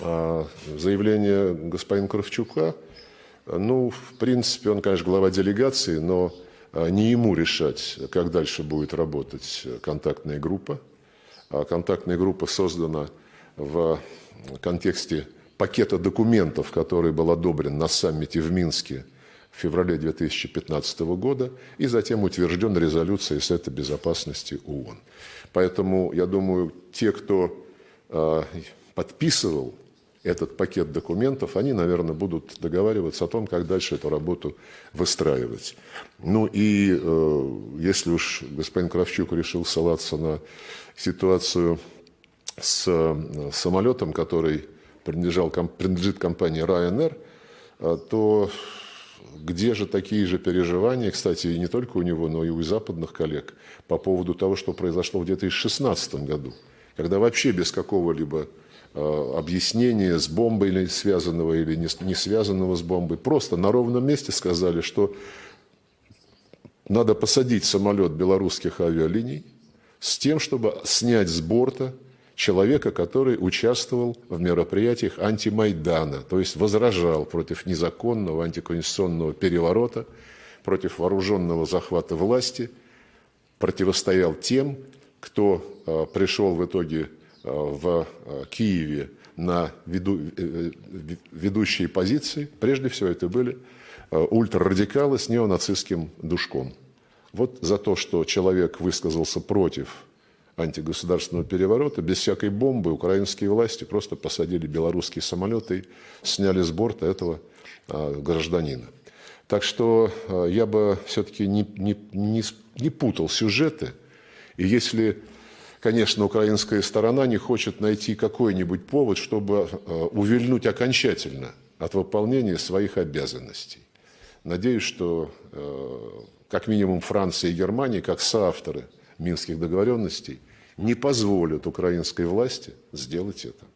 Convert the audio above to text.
А, заявление господина Кравчука, ну, в принципе, он, конечно, глава делегации, но а, не ему решать, как дальше будет работать контактная группа. А контактная группа создана в контексте пакета документов, который был одобрен на саммите в Минске в феврале 2015 года и затем утвержден резолюцией Совета Безопасности ООН. Поэтому, я думаю, те, кто Э, подписывал этот пакет документов, они, наверное, будут договариваться о том, как дальше эту работу выстраивать. Ну и э, если уж господин Кравчук решил ссылаться на ситуацию с э, самолетом, который принадлежал, ком, принадлежит компании Ryanair, э, то где же такие же переживания, кстати, и не только у него, но и у западных коллег по поводу того, что произошло в 2016 году – когда вообще без какого-либо э, объяснения с бомбой или связанного или не, связанного с бомбой. Просто на ровном месте сказали, что надо посадить самолет белорусских авиалиний с тем, чтобы снять с борта человека, который участвовал в мероприятиях антимайдана, то есть возражал против незаконного антиконституционного переворота, против вооруженного захвата власти, противостоял тем, кто э, пришел в итоге э, в э, Киеве на веду, ведущие позиции, прежде всего это были ультрарадикалы с неонацистским душком. Вот за то, что человек высказался против антигосударственного переворота, без всякой бомбы украинские власти просто посадили белорусские самолеты и сняли с борта этого гражданина. Так что я бы все-таки не, не, не, не путал сюжеты – и если, конечно, украинская сторона не хочет найти какой-нибудь повод, чтобы э, увильнуть окончательно от выполнения своих обязанностей. Надеюсь, что э, как минимум Франция и Германия, как соавторы минских договоренностей, не позволят украинской власти сделать это.